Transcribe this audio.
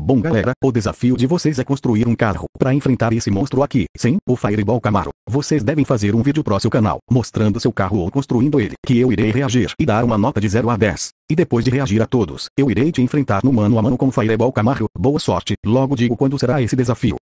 Bom galera, o desafio de vocês é construir um carro para enfrentar esse monstro aqui. Sim, o Fireball Camaro. Vocês devem fazer um vídeo pro seu canal, mostrando seu carro ou construindo ele, que eu irei reagir e dar uma nota de 0 a 10. E depois de reagir a todos, eu irei te enfrentar no mano a mano com o Fireball Camaro. Boa sorte, logo digo quando será esse desafio.